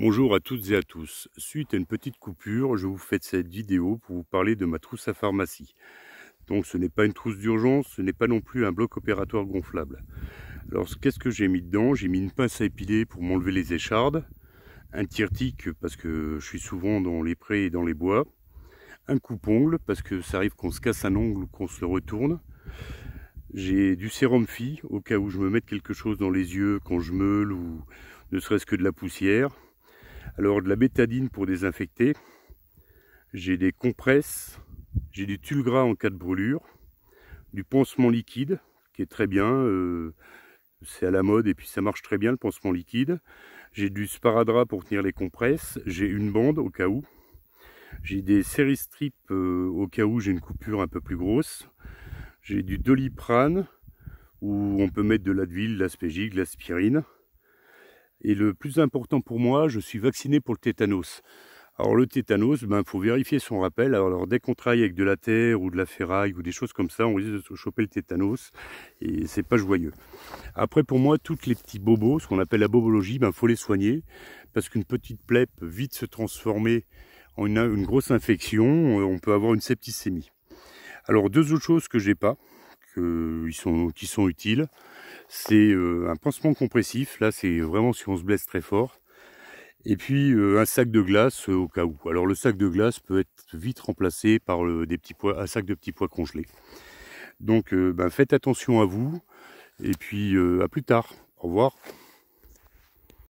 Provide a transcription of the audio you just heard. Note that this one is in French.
Bonjour à toutes et à tous. Suite à une petite coupure, je vous fais cette vidéo pour vous parler de ma trousse à pharmacie. Donc ce n'est pas une trousse d'urgence, ce n'est pas non plus un bloc opératoire gonflable. Alors qu'est-ce que j'ai mis dedans J'ai mis une pince à épiler pour m'enlever les échardes, un tire-tique parce que je suis souvent dans les prés et dans les bois, un coupe-ongle parce que ça arrive qu'on se casse un ongle ou qu'on se le retourne, j'ai du sérum fi au cas où je me mette quelque chose dans les yeux quand je meule ou ne serait-ce que de la poussière. Alors de la bétadine pour désinfecter, j'ai des compresses, j'ai du tulgras en cas de brûlure, du pansement liquide qui est très bien, euh, c'est à la mode et puis ça marche très bien le pansement liquide. J'ai du sparadrap pour tenir les compresses, j'ai une bande au cas où. J'ai des séries strips euh, au cas où j'ai une coupure un peu plus grosse. J'ai du doliprane où on peut mettre de l'advil, de l'aspégique, de l'aspirine. Et le plus important pour moi, je suis vacciné pour le tétanos. Alors le tétanos, il ben, faut vérifier son rappel. Alors, dès qu'on travaille avec de la terre ou de la ferraille ou des choses comme ça, on risque de se choper le tétanos et c'est pas joyeux. Après pour moi, toutes les petits bobos, ce qu'on appelle la bobologie, ben faut les soigner parce qu'une petite plaie peut vite se transformer en une, grosse infection. Euh, on peut avoir une septicémie. Alors deux autres choses que j'ai pas, que, ils sont, qui sont utiles c'est euh, un pansement compressif. Là, c'est vraiment si on se blesse très fort. Et puis euh, un sac de glace euh, au cas où. Alors le sac de glace peut être vite remplacé par des petits un sac de petits pois congelés. Donc ben, faites attention à vous. Et puis à plus tard. Au revoir.